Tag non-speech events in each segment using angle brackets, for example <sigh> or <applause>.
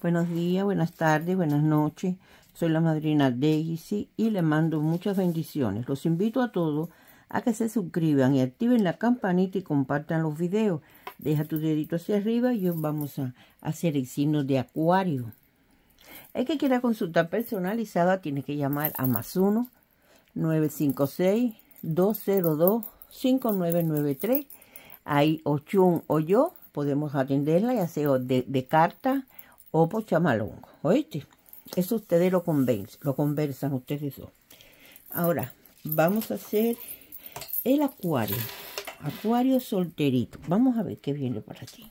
Buenos días, buenas tardes, buenas noches. Soy la madrina Daisy y le mando muchas bendiciones. Los invito a todos a que se suscriban y activen la campanita y compartan los videos. Deja tu dedito hacia arriba y hoy vamos a hacer el signo de acuario. El que quiera consultar personalizada tiene que llamar a más 1 956 202 5993. Ahí Ochun o yo podemos atenderla, y hacer de carta, o oh, pochamalongo, pues, ¿oíste? Eso ustedes lo, convencen, lo conversan, ustedes dos. Ahora, vamos a hacer el acuario. Acuario solterito. Vamos a ver qué viene para ti.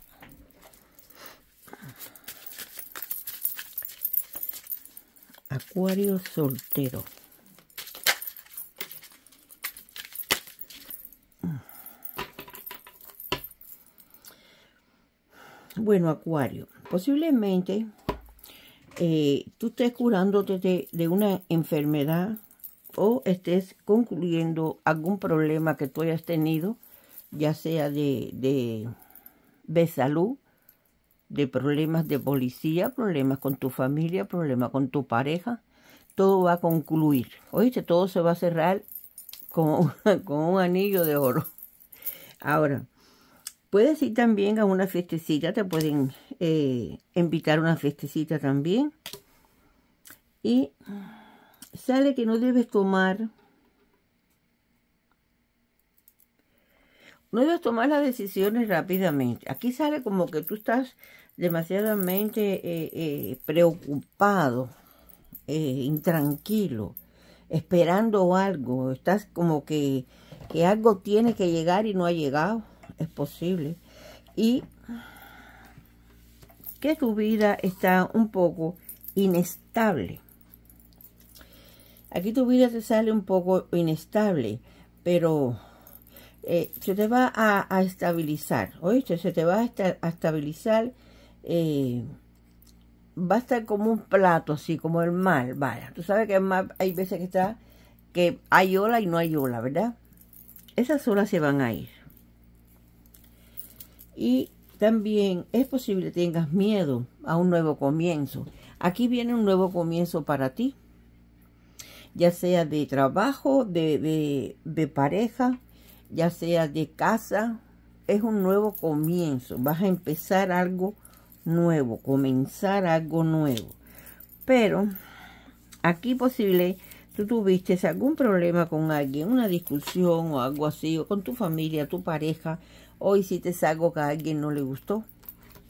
Acuario soltero. Bueno, Acuario. Posiblemente eh, tú estés curándote de, una enfermedad o estés concluyendo algún problema que tú hayas tenido, ya sea de, de, salud, de problemas de policía, problemas con tu familia, problemas con tu pareja. Todo va a concluir. Oíste, todo se va a cerrar como <laughs> con un anillo de oro. Ahora, puedes ir también a una fiestecita, te pueden eh, invitar una festecita también. Y sale que no debes tomar... No debes tomar las decisiones rápidamente. Aquí sale como que tú estás demasiadamente eh, eh, preocupado, intranquilo, esperando algo. Estás como que, que algo tiene que llegar y no ha llegado. Es posible. Y que tu vida está un poco inestable. Aquí tu vida te sale un poco inestable, pero eh, se te va a, estabilizar, ¿oíste? Se te va a, estabilizar, eh, va a estar como un plato, así, como el mar, vaya. Tú sabes que hay veces que está, que hay ola y no hay ola, ¿verdad? Esas olas se van a ir. Y también es posible tengas miedo a un nuevo comienzo. Aquí viene un nuevo comienzo para ti, ya sea de trabajo, de, de, de pareja, ya sea de casa. Es un nuevo comienzo. Vas a empezar algo nuevo, comenzar algo nuevo. Pero aquí posible tú tuviste algún problema con alguien, una discusión o algo así, o con tu familia, tu pareja, Hoy si te saco que a alguien no le gustó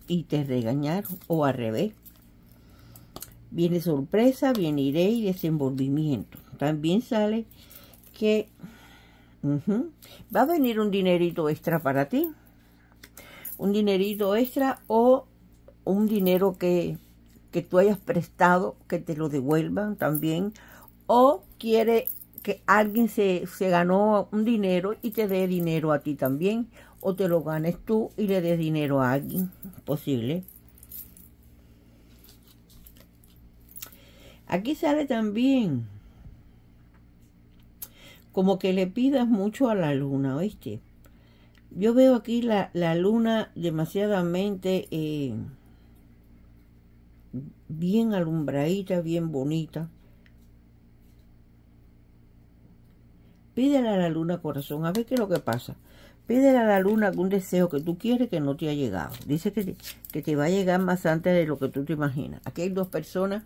y te regañaron o al revés. Viene sorpresa, viene iré y desenvolvimiento. También sale que va a venir un dinerito extra para ti. Un dinerito extra o un dinero que, que tú hayas prestado, que te lo devuelvan también. O quiere que alguien se, se ganó un dinero y te dé dinero a ti también o te lo ganes tú y le des dinero a alguien, posible. Aquí sale también como que le pidas mucho a la luna, ¿oíste? Yo veo aquí la, la luna demasiadamente eh, bien alumbradita, bien bonita. Pídele a la luna corazón, a ver qué es lo que pasa. Pídele a la luna algún deseo que tú quieres que no te ha llegado. Dice que te, va a llegar más antes de lo que tú te imaginas. Aquí hay dos personas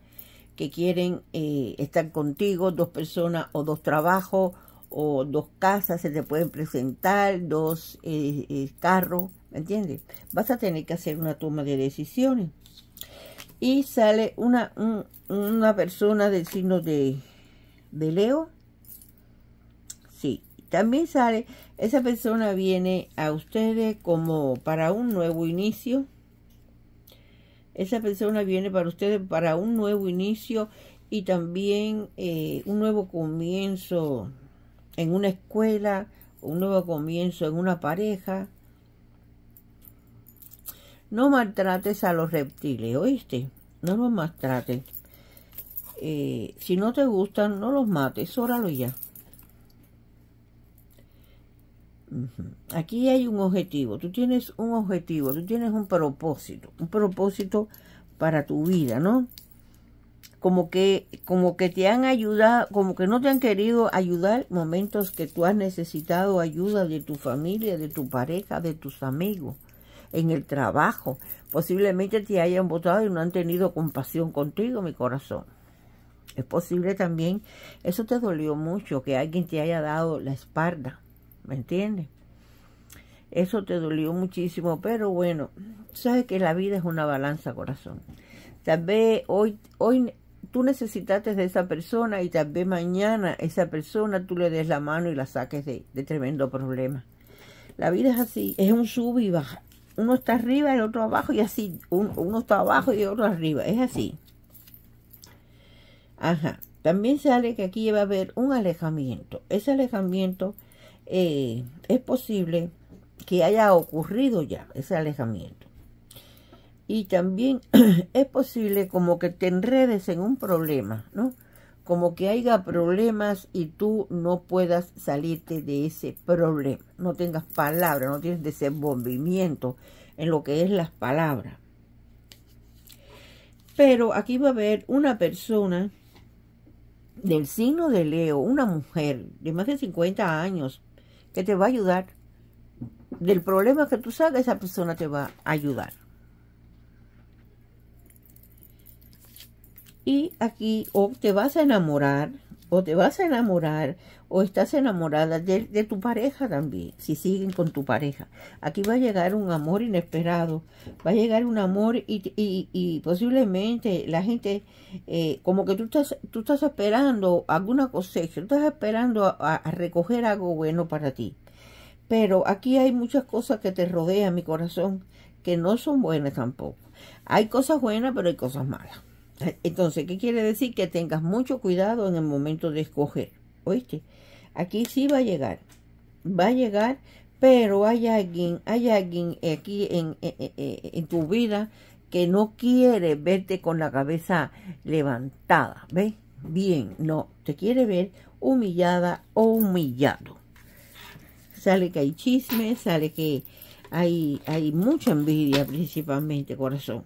que quieren eh, estar contigo, dos personas o dos trabajos o dos casas se te pueden presentar, dos eh, eh, carros, ¿me entiendes? Vas a tener que hacer una toma de decisiones. Y sale una, una persona del signo de, de Leo. Sí, también sale, esa persona viene a ustedes como para un nuevo inicio. Esa persona viene para ustedes para un nuevo inicio y también eh, un nuevo comienzo en una escuela, un nuevo comienzo en una pareja. No maltrates a los reptiles, ¿oíste? No los maltrates. Eh, si no te gustan, no los mates, óralo ya. Aquí hay un objetivo, tú tienes un objetivo, tú tienes un propósito, un propósito para tu vida, ¿no? Como que, como que te han ayudado, como que no te han querido ayudar momentos que tú has necesitado ayuda de tu familia, de tu pareja, de tus amigos, en el trabajo. Posiblemente te hayan votado y no han tenido compasión contigo, mi corazón. Es posible también, eso te dolió mucho, que alguien te haya dado la espalda ¿me entiendes? Eso te dolió muchísimo, pero bueno, sabes que la vida es una balanza, corazón. Tal vez hoy, hoy tú necesitaste de esa persona y tal vez mañana esa persona tú le des la mano y la saques de, tremendo problema. La vida es así, es un sub y baja. Uno está arriba, el otro abajo y así. uno está abajo y el otro arriba. Es así. Ajá. También sale que aquí va a haber un alejamiento. Ese alejamiento eh, es posible que haya ocurrido ya ese alejamiento. Y también <clears throat> es posible como que te enredes en un problema, ¿no? Como que haya problemas y tú no puedas salirte de ese problema. No tengas palabras, no tienes desenvolvimiento en lo que es las palabras. Pero aquí va a haber una persona del signo de Leo, una mujer de más de 50 años, que te va a ayudar. Del problema que tú sabes, esa persona te va a ayudar. Y aquí o te vas a enamorar o te vas a enamorar o estás enamorada de, tu pareja también, si siguen con tu pareja. Aquí va a llegar un amor inesperado, va a llegar un amor y, y, posiblemente la gente, eh, como que tú estás, tú estás esperando alguna cosecha, tú estás esperando a recoger algo bueno para ti. Pero aquí hay muchas cosas que te rodean, mi corazón, que no son buenas tampoco. Hay cosas buenas, pero hay cosas malas. Entonces, ¿qué quiere decir? Que tengas mucho cuidado en el momento de escoger. ¿Oíste? Aquí sí va a llegar. Va a llegar, pero hay alguien, hay alguien aquí en, tu vida que no quiere verte con la cabeza levantada. ¿Ves? Bien, no. Te quiere ver humillada o humillado. Sale que hay chisme, sale que hay, hay mucha envidia principalmente, corazón.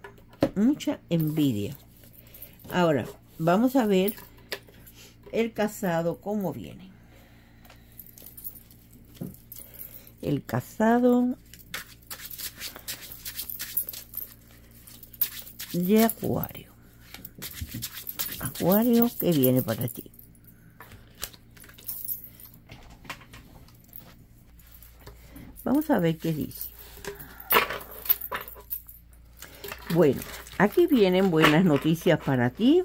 Mucha envidia. Ahora, vamos a ver el casado, cómo viene. El casado de Acuario. Acuario que viene para ti. Vamos a ver qué dice. Bueno, Aquí vienen buenas noticias para ti.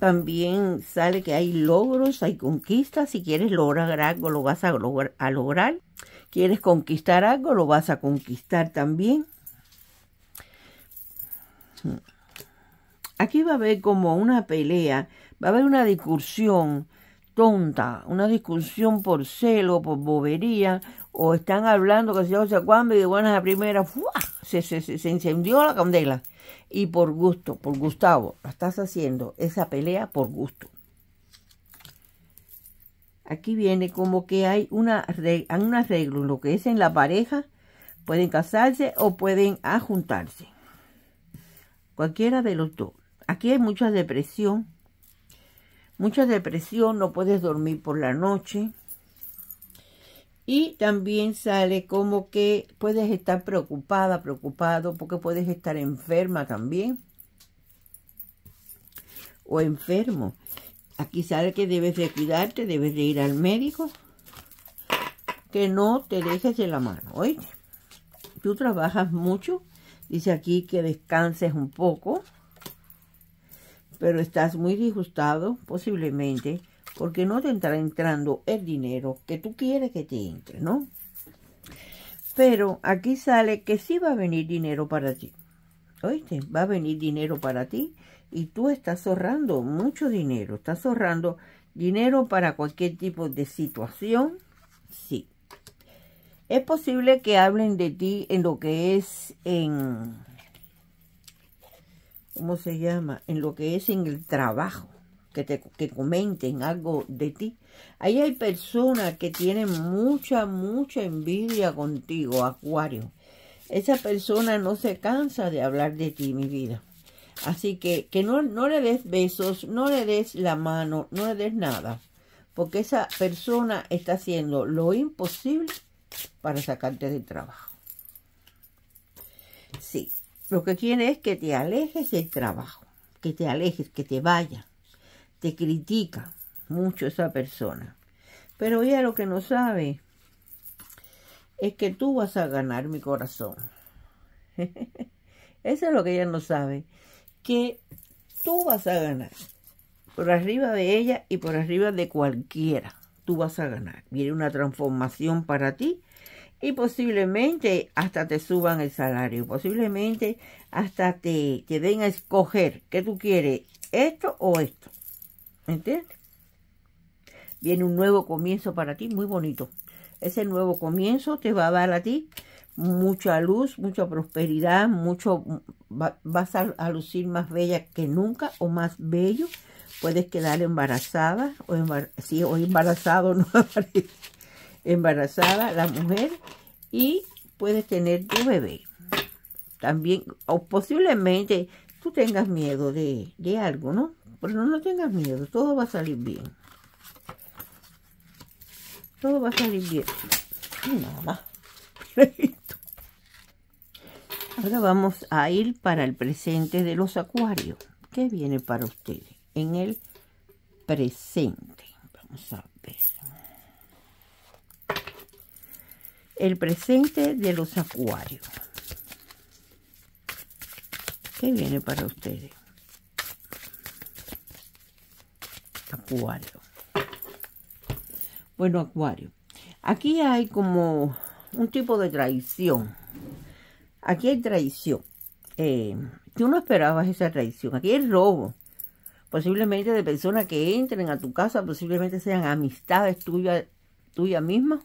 También sale que hay logros, hay conquistas. Si quieres lograr algo, lo vas a, lograr. Quieres conquistar algo, lo vas a conquistar también. Aquí va a haber como una pelea, va a haber una discusión tonta, una discusión por celo, por bobería, o están hablando que se o sea cuándo y de buenas a primeras, se, encendió la candela. Y por gusto, por Gustavo, estás haciendo esa pelea por gusto. Aquí viene como que hay una hay un arreglo, lo que es en la pareja, pueden casarse o pueden ajuntarse. Cualquiera de los dos. Aquí hay mucha depresión. Mucha depresión, no puedes dormir por la noche. Y también sale como que puedes estar preocupada, preocupado, porque puedes estar enferma también. O enfermo. Aquí sale que debes de cuidarte, debes de ir al médico. Que no te dejes de la mano, oye. Tú trabajas mucho. Dice aquí que descanses un poco. Pero estás muy disgustado, posiblemente porque no te estará entrando el dinero que tú quieres que te entre, ¿no? Pero aquí sale que sí va a venir dinero para ti. ¿Oíste? Va a venir dinero para ti y tú estás ahorrando mucho dinero. Estás ahorrando dinero para cualquier tipo de situación. Sí. Es posible que hablen de ti en lo que es en... ¿Cómo se llama? En lo que es en el trabajo que te comenten algo de ti. Ahí hay personas que tienen mucha, mucha envidia contigo, Acuario. Esa persona no se cansa de hablar de ti, mi vida. Así que, que no, no le des besos, no le des la mano, no le des nada. Porque esa persona está haciendo lo imposible para sacarte del trabajo. Sí, lo que quiere es que te alejes del trabajo, que te alejes, que te vaya te critica mucho esa persona. Pero ella lo que no sabe es que tú vas a ganar mi corazón. <laughs> Eso es lo que ella no sabe, que tú vas a ganar. Por arriba de ella y por arriba de cualquiera, tú vas a ganar. Viene una transformación para ti y posiblemente hasta te suban el salario, posiblemente hasta te, te den a escoger que tú quieres, esto o esto. ¿Entiendes? Viene un nuevo comienzo para ti, muy bonito. Ese nuevo comienzo te va a dar a ti mucha luz, mucha prosperidad, mucho vas a, lucir más bella que nunca o más bello. Puedes quedar embarazada o, o embarazado, <laughs> no embarazada la mujer y puedes tener tu bebé. También, o posiblemente tú tengas miedo de, de algo, ¿no? Pero no tengas miedo, todo va a salir bien. Todo va a salir bien. Y nada más. <laughs> Ahora vamos a ir para el presente de los acuarios. ¿Qué viene para ustedes? En el presente. Vamos a ver. El presente de los acuarios. ¿Qué viene para ustedes? Acuario. Bueno, Acuario. Aquí hay como un tipo de traición. Aquí hay traición. Eh, tú no esperabas esa traición. Aquí hay robo. Posiblemente de personas que entren a tu casa, posiblemente sean amistades tuyas, tuya misma.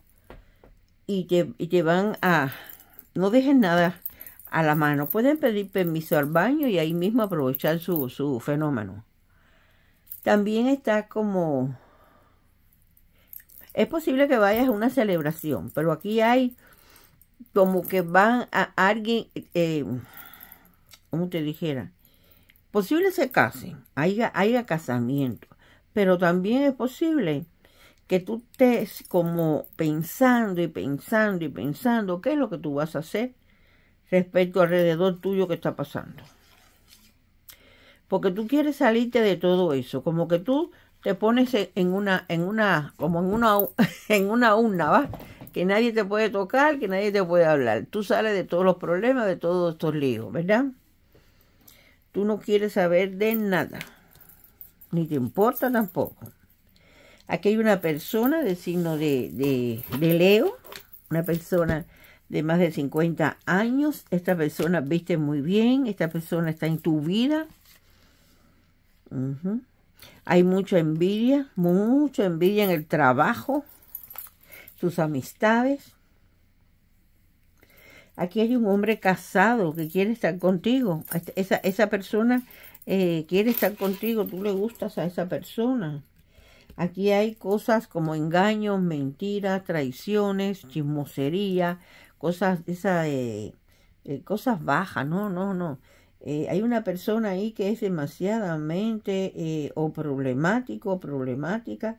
Y te, te van a... No dejen nada a la mano. Pueden pedir permiso al baño y ahí mismo aprovechar su fenómeno. También está como... Es posible que vayas a una celebración, pero aquí hay como que van a alguien, eh, como te dijera, posible se casen, haya, haya casamiento, pero también es posible que tú estés como pensando y pensando y pensando qué es lo que tú vas a hacer respecto alrededor tuyo que está pasando porque tú quieres salirte de todo eso, como que tú te pones en una, en una, como en una, <laughs> en una urna, ¿va? Que nadie te puede tocar, que nadie te puede hablar. Tú sales de todos los problemas, de todos estos líos, ¿verdad? Tú no quieres saber de nada, ni te importa tampoco. Aquí hay una persona de signo de, de Leo, una persona de más de 50 años. Esta persona viste muy bien, esta persona está en tu vida, hay mucha envidia, mucha envidia en el trabajo, tus amistades. Aquí hay un hombre casado que quiere estar contigo. Este, esa, esa persona eh, quiere estar contigo, tú le gustas a esa persona. Aquí hay cosas como engaños, mentiras, traiciones, chismosería, cosas, esa, eh, eh, cosas bajas, no, no, no. Eh, hay una persona ahí que es demasiadamente eh, o problemático o problemática.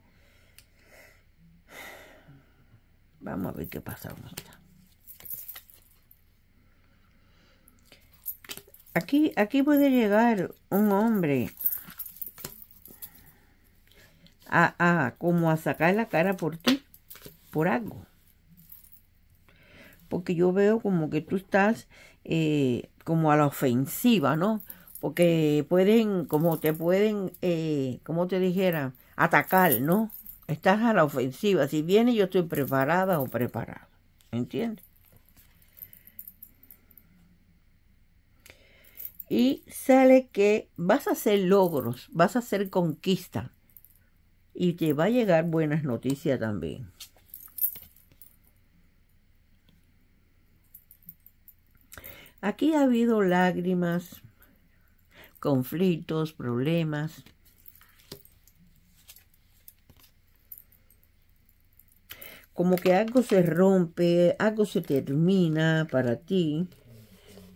Vamos a ver qué pasa Aquí, aquí puede llegar un hombre a, como a sacar la cara por ti, por algo. Porque yo veo como que tú estás eh, como a la ofensiva, ¿no? Porque pueden, como te pueden, eh, como te dijera, atacar, ¿no? Estás a la ofensiva. Si viene, yo estoy preparada o preparado. ¿Entiendes? Y sale que vas a hacer logros, vas a hacer conquista y te va a llegar buenas noticias también. Aquí ha habido lágrimas, conflictos, problemas. Como que algo se rompe, algo se termina para ti.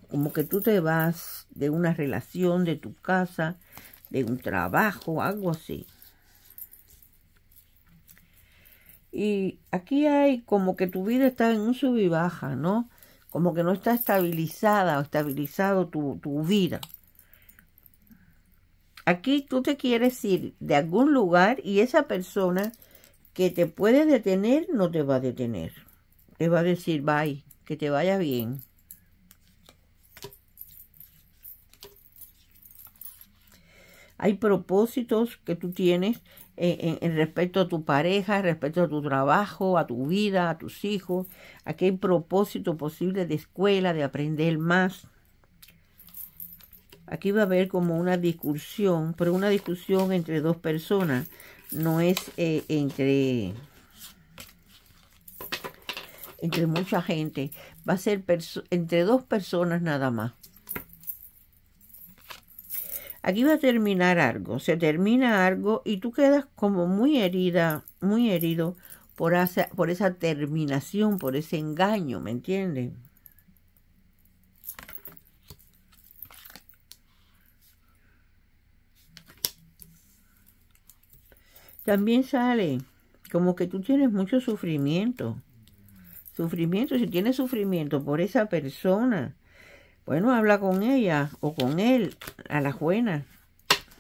Como que tú te vas de una relación, de tu casa, de un trabajo, algo así. Y aquí hay como que tu vida está en un sub y baja, ¿no? como que no está estabilizada o estabilizado tu, tu vida. Aquí tú te quieres ir de algún lugar y esa persona que te puede detener no te va a detener. Te va a decir, bye, que te vaya bien. Hay propósitos que tú tienes en, respecto a tu pareja, respecto a tu trabajo, a tu vida, a tus hijos, a qué propósito posible de escuela, de aprender más. Aquí va a haber como una discusión, pero una discusión entre dos personas, no es eh, entre, entre mucha gente, va a ser entre dos personas nada más aquí va a terminar algo, se termina algo y tú quedas como muy herida, muy herido por, esa, por esa terminación, por ese engaño, ¿me entiendes? También sale como que tú tienes mucho sufrimiento. Sufrimiento, si tienes sufrimiento por esa persona, bueno, habla con ella o con él, a la buena.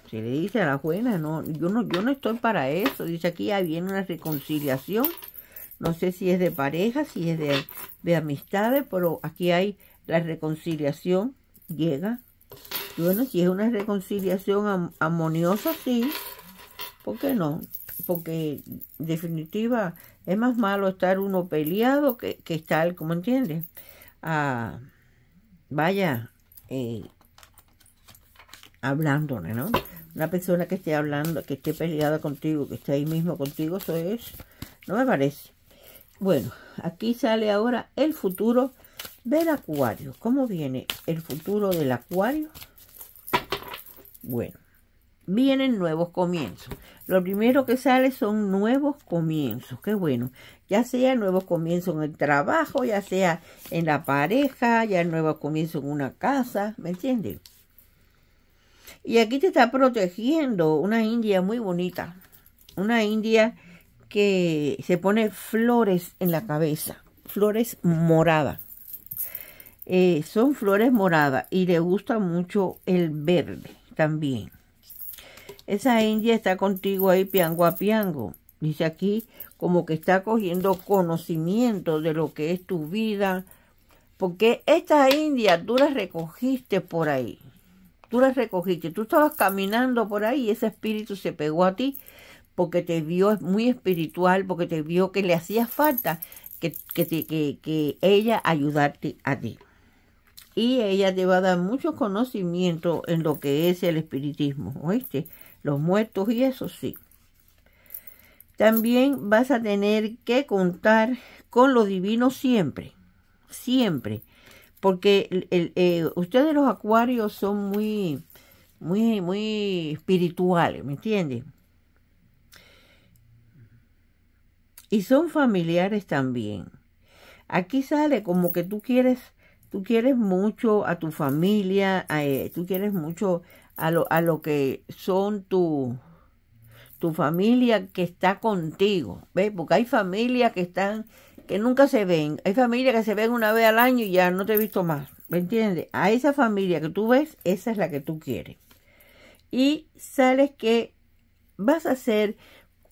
Se le dice a la buena, no, yo no, yo no estoy para eso. Dice aquí ahí viene una reconciliación. No sé si es de pareja, si es de, de amistades, pero aquí hay la reconciliación. Llega. Bueno, si es una reconciliación armoniosa, sí. ¿Por qué no? Porque en definitiva es más malo estar uno peleado que, estar, ¿cómo entiendes? Ah, vaya eh, ¿no? Una persona que esté hablando, que esté peleada contigo, que esté ahí mismo contigo, eso es, no me parece. Bueno, aquí sale ahora el futuro del acuario. ¿Cómo viene el futuro del acuario? Bueno, vienen nuevos comienzos. Lo primero que sale son nuevos comienzos, qué bueno. Ya sea nuevos comienzos en el trabajo, ya sea en la pareja, ya nuevos comienzos en una casa, ¿me entiendes? Y aquí te está protegiendo una India muy bonita, una India que se pone flores en la cabeza, flores moradas. Eh, son flores moradas y le gusta mucho el verde también. Esa india está contigo ahí piango a piango. Dice aquí como que está cogiendo conocimiento de lo que es tu vida. Porque esta india tú las recogiste por ahí. Tú las recogiste. Tú estabas caminando por ahí y ese espíritu se pegó a ti porque te vio muy espiritual, porque te vio que le hacía falta que, que, que, ella ayudarte a ti. Y ella te va a dar mucho conocimiento en lo que es el espiritismo, ¿oíste? los muertos y eso sí. También vas a tener que contar con lo divino siempre, siempre, porque eh, ustedes los acuarios son muy, muy, muy espirituales, ¿me entiendes? Y son familiares también. Aquí sale como que tú quieres, tú quieres mucho a tu familia, eh, tú quieres mucho a lo, que son tu, tu familia que está contigo, ¿ves? Porque hay familias que están, que nunca se ven, hay familias que se ven una vez al año y ya no te he visto más, ¿me entiendes? A esa familia que tú ves, esa es la que tú quieres. Y sales que vas a ser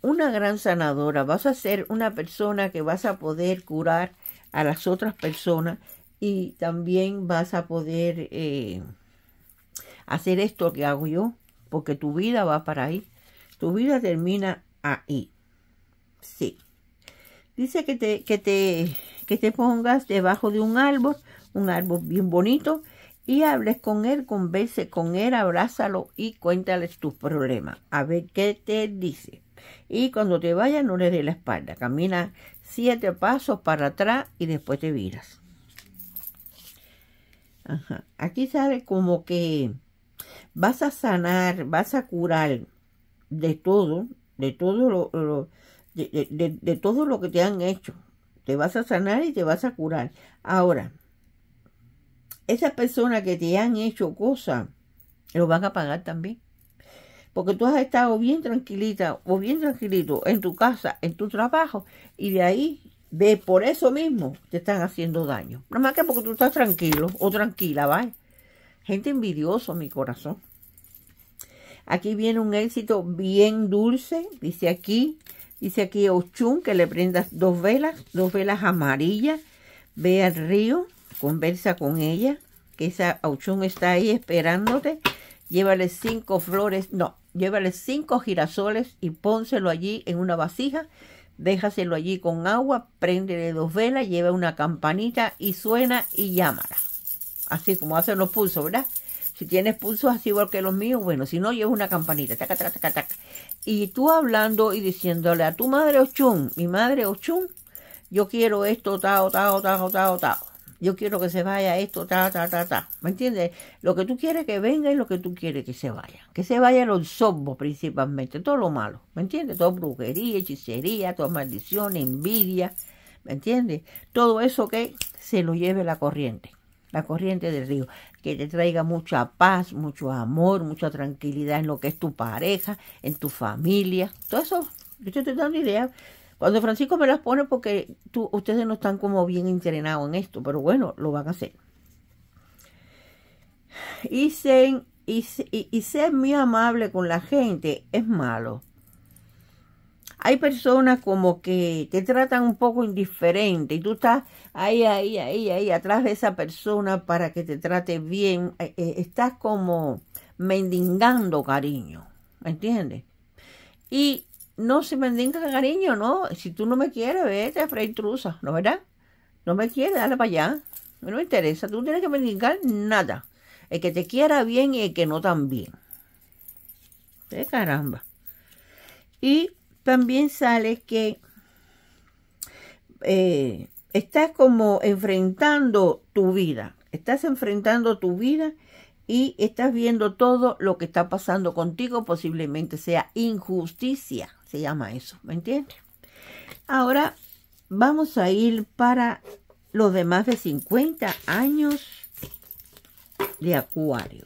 una gran sanadora, vas a ser una persona que vas a poder curar a las otras personas y también vas a poder... Eh, hacer esto que hago yo, porque tu vida va para ahí. Tu vida termina ahí. Sí. Dice que te, te, que te pongas debajo de un árbol, un árbol bien bonito, y hables con él, converse con él, abrázalo y cuéntales tus problemas. A ver qué te dice. Y cuando te vayas, no le dé la espalda. Camina siete pasos para atrás y después te viras. Ajá. Aquí sale como que vas a sanar, vas a curar de todo, de todo lo, de, todo lo que te han hecho. Te vas a sanar y te vas a curar. Ahora, esas personas que te han hecho cosas, lo van a pagar también. Porque tú has estado bien tranquilita o bien tranquilito en tu casa, en tu trabajo, y de ahí, ve por eso mismo, te están haciendo daño. Nada más que porque tú estás tranquilo o tranquila, ¿vale? Gente envidioso, mi corazón. Aquí viene un éxito bien dulce, dice aquí, dice aquí Ochun que le prendas dos velas, dos velas amarillas, ve al río, conversa con ella, que esa Ochun está ahí esperándote, llévale cinco flores, no, llévale cinco girasoles y pónselo allí en una vasija, déjaselo allí con agua, préndele dos velas, lleva una campanita y suena y llámala así como hacen los pulsos, ¿verdad? Si tienes pulsos así igual que los míos, bueno, si no, lleva una campanita, taca, taca, taca, taca. Y tú hablando y diciéndole a tu madre Ochum. mi madre Ochum, yo quiero esto, tao, tao, tao, tao, tao. Yo quiero que se vaya esto, ta, ta, ta, ta. ¿Me entiendes? Lo que tú quieres que venga es lo que tú quieres que se vaya. Que se vaya los zombos, principalmente, todo lo malo. ¿Me entiendes? Toda brujería, hechicería, toda maldición, envidia. ¿Me entiendes? Todo eso que se lo lleve la corriente la corriente del río, que te traiga mucha paz, mucho amor, mucha tranquilidad en lo que es tu pareja, en tu familia, todo eso, yo te estoy dando idea. Cuando Francisco me las pone porque tú, ustedes no están como bien entrenados en esto, pero bueno, lo van a hacer. Y, y, y ser muy amable con la gente es malo hay personas como que te tratan un poco indiferente y tú estás ahí, ahí, ahí, ahí, atrás de esa persona para que te trate bien. Eh, eh, estás como mendigando cariño, ¿me entiendes? Y no se mendiga cariño, no. Si tú no me quieres, vete a Frey Trusa, ¿no verdad? No me quieres, dale para allá. No me interesa, tú no tienes que mendigar nada. El que te quiera bien y el que no tan bien. De caramba. Y también sale que eh, estás como enfrentando tu vida, estás enfrentando tu vida y estás viendo todo lo que está pasando contigo, posiblemente sea injusticia, se llama eso, ¿me entiendes? Ahora vamos a ir para los demás de 50 años de acuario.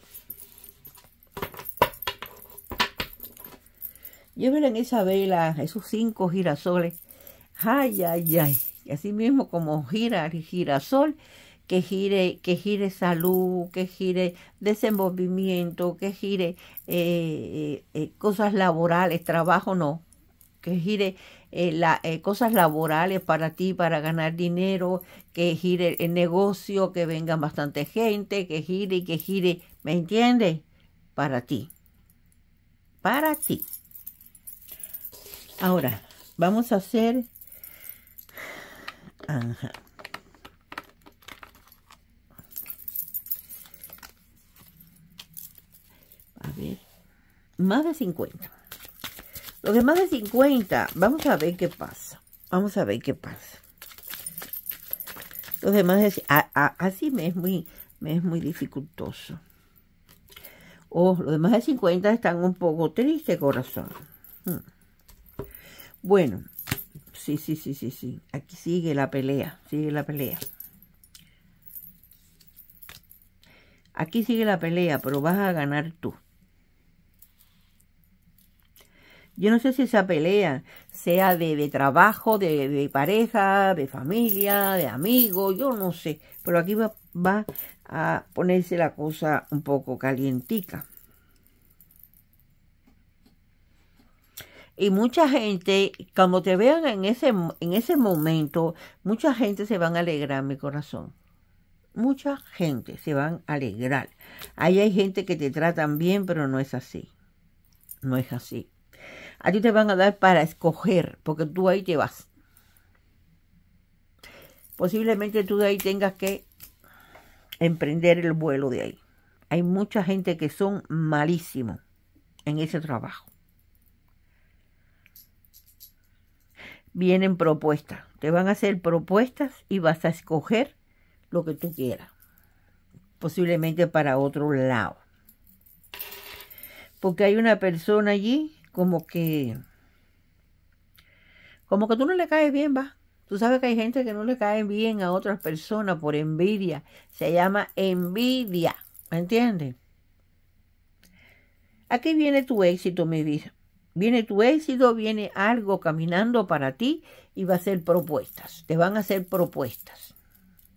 ver en esa vela, esos cinco girasoles. Ay, ay, ay. Y así mismo como gira el girasol, que gire, que gire salud, que gire desenvolvimiento, que gire eh, eh, eh, cosas laborales, trabajo no, que gire cosas laborales para ti, para ganar dinero, que gire el negocio, que venga bastante gente, que gire y que gire, ¿me entiendes? Para ti. Para ti. Ahora, vamos a hacer... A ver, más de 50. Los de más de 50, vamos a ver qué pasa. Vamos a ver qué pasa. Los demás es, así me es muy, me es muy dificultoso. Oh, los demás de 50 están un poco tristes, corazón. Hmm. Bueno, sí, sí, sí, sí, sí. Aquí sigue la pelea, sigue la pelea. Aquí sigue la pelea, pero vas a ganar tú. Yo no sé si esa pelea sea de, trabajo, de, pareja, de familia, de amigos, yo no sé. Pero aquí va, va a ponerse la cosa un poco calientica. Y mucha gente, cuando te vean en ese, en ese momento, mucha gente se van a alegrar, mi corazón. Mucha gente se van a alegrar. Ahí hay gente que te tratan bien, pero no es así. No es así. A ti te van a dar para escoger, porque tú ahí te vas. Posiblemente tú de ahí tengas que emprender el vuelo de ahí. Hay mucha gente que son malísimos en ese trabajo. vienen propuestas. Te van a hacer propuestas y vas a escoger lo que tú quieras. Posiblemente para otro lado. Porque hay una persona allí como que... Como que tú no le caes bien, va. Tú sabes que hay gente que no le cae bien a otras personas por envidia. Se llama envidia. ¿Me entiendes? Aquí viene tu éxito, mi vida. Viene tu éxito, viene algo caminando para ti y va a ser propuestas. Te van a hacer propuestas.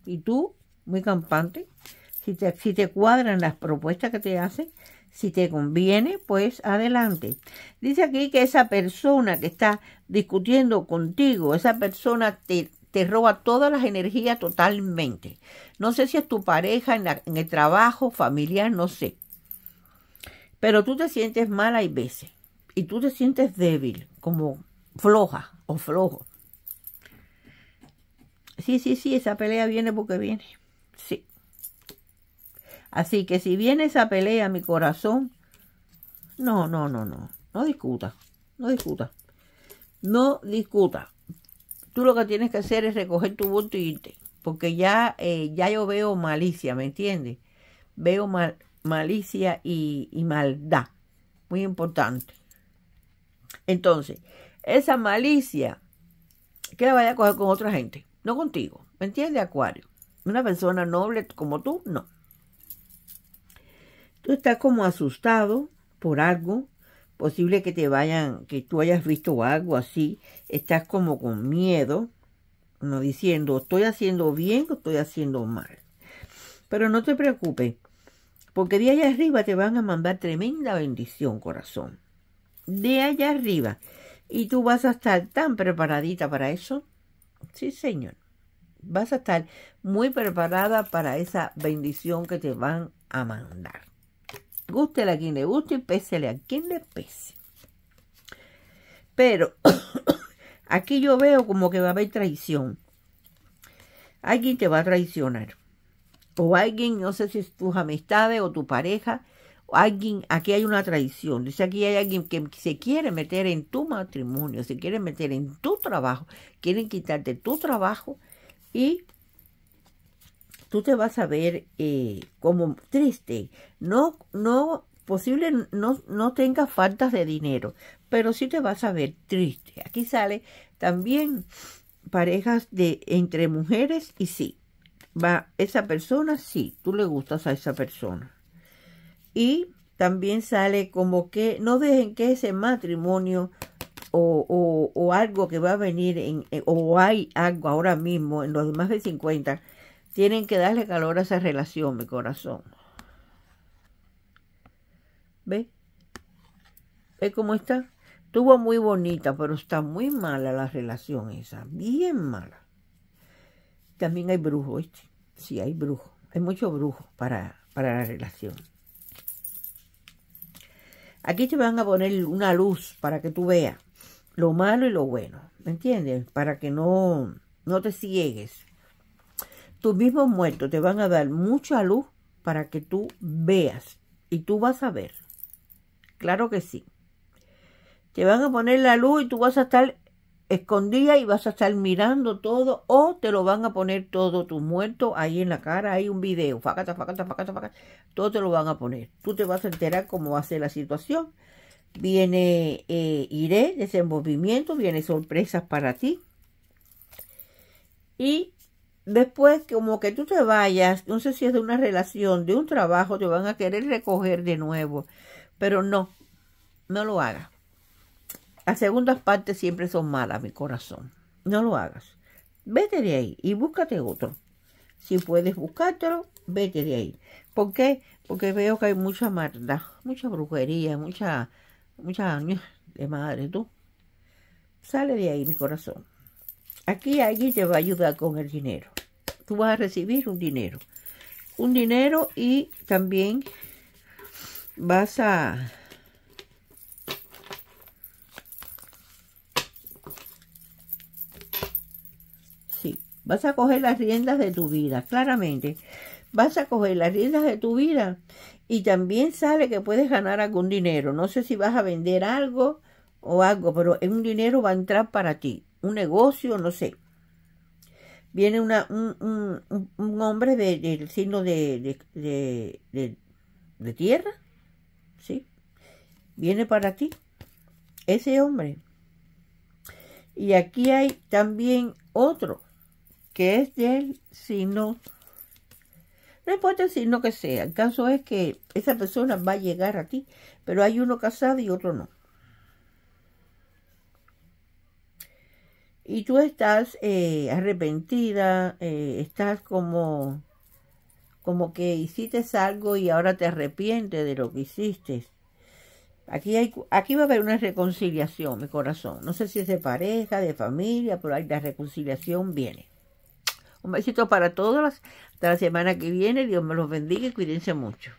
Y tú, muy campante, si te, te cuadran las propuestas que te hacen, si te conviene, pues adelante. Dice aquí que esa persona que está discutiendo contigo, esa persona te, te roba todas las energías totalmente. No sé si es tu pareja, en, en el trabajo, familiar, no sé. Pero tú te sientes mal hay veces y tú te sientes débil, como floja o flojo. Sí, sí, sí, esa pelea viene porque viene. Sí. Así que si viene esa pelea mi corazón, no, no, no, no. No discuta. No discuta. No discuta. Tú lo que tienes que hacer es recoger tu voto y irte. Porque ya, eh, ya yo veo malicia, ¿me entiendes? Veo malicia y maldad. Muy importante. Entonces, esa malicia que la vaya a coger con otra gente, no contigo. ¿Me entiendes, Acuario? Una persona noble como tú, no. Tú estás como asustado por algo, posible que te vayan, que tú hayas visto algo así, estás como con miedo, no diciendo, estoy haciendo bien o estoy haciendo mal. Pero no te preocupes, porque de allá arriba te van a mandar tremenda bendición, corazón de allá arriba. Y tú vas a estar tan preparadita para eso. Sí, Señor. Vas a estar muy preparada para esa bendición que te van a mandar. Gústele a quien le guste y pésele a quien le pese. Pero <coughs> aquí yo veo como que va a haber traición. Alguien te va a traicionar. O alguien, no sé si es tus amistades o tu pareja, alguien, aquí hay una traición, dice aquí hay alguien que se quiere meter en tu matrimonio, se quiere meter en tu trabajo, quieren quitarte tu trabajo y tú te vas a ver eh, como triste, no, no, posible no, no tengas faltas de dinero, pero sí te vas a ver triste. Aquí sale también parejas de entre mujeres y sí, va esa persona, sí, tú le gustas a esa persona. Y también sale como que no dejen que ese matrimonio o, algo que va a venir en, o hay algo ahora mismo en los más de 50, tienen que darle calor a esa relación, mi corazón. ¿Ve? ¿Ve cómo está? Estuvo muy bonita, pero está muy mala la relación esa, bien mala. También hay brujo, ¿viste? Sí, hay brujo, hay mucho brujo para, para la relación. Aquí te van a poner una luz para que tú veas lo malo y lo bueno, ¿me entiendes? Para que no, no te ciegues. Tus mismos muertos te van a dar mucha luz para que tú veas y tú vas a ver. Claro que sí. Te van a poner la luz y tú vas a estar escondida y vas a estar mirando todo o te lo van a poner todo tu muerto ahí en la cara, hay un video, facata, facata, facata, facata, todo te lo van a poner. Tú te vas a enterar cómo va a ser la situación. Viene eh, iré, desenvolvimiento, viene sorpresas para ti. Y después, como que tú te vayas, no sé si es de una relación, de un trabajo, te van a querer recoger de nuevo. Pero no, no lo hagas las segundas partes siempre son malas, mi corazón. No lo hagas. Vete de ahí y búscate otro. Si puedes buscártelo, vete de ahí. ¿Por qué? Porque veo que hay mucha maldad, mucha brujería, mucha, mucha de madre, tú. Sale de ahí, mi corazón. Aquí allí te va a ayudar con el dinero. Tú vas a recibir un dinero. Un dinero y también vas a Vas a coger las riendas de tu vida, claramente. Vas a coger las riendas de tu vida y también sale que puedes ganar algún dinero. No sé si vas a vender algo o algo, pero un dinero va a entrar para ti. Un negocio, no sé. Viene una, un, hombre del signo de, de, de tierra, ¿sí? Viene para ti ese hombre. Y aquí hay también otro que es él, sino no importa el signo que sea, el caso es que esa persona va a llegar a ti, pero hay uno casado y otro no. Y tú estás eh, arrepentida, eh, estás como, como que hiciste algo y ahora te arrepientes de lo que hiciste. Aquí, hay, aquí va a haber una reconciliación, mi corazón. No sé si es de pareja, de familia, pero ahí la reconciliación viene. Un besito para todos. Hasta la semana que viene. Dios me los bendiga y cuídense mucho.